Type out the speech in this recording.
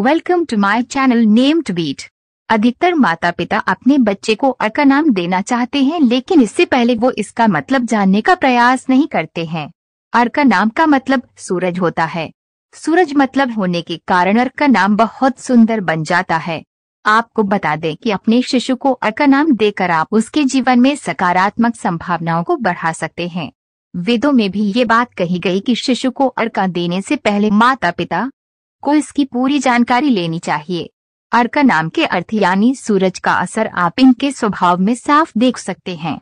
welcome to my channel name to beat अधिकतर माता पिता अपने बच्चे को अ का नाम देना चाहते हैं लेकिन इससे पहले वो इसका मतलब जानने का प्रयास नहीं करते हैं अर का नाम का मतलब सूरज होता है सूरज मतलब होने के कारण अर का नाम बहुत सुंदर बन जाता है आपको बता दें कि अपने शिशु को अर का नाम देकर आप उसके जीवन में सकारात्मक संभावनाओं को बढ़ा सकते हैं वेदों में भी ये बात कही गई कि शिशु को अर्का देने से पहले माता पिता को इसकी पूरी जानकारी लेनी चाहिए अर्क नाम के अर्थ यानी सूरज का असर आप इनके स्वभाव में साफ देख सकते हैं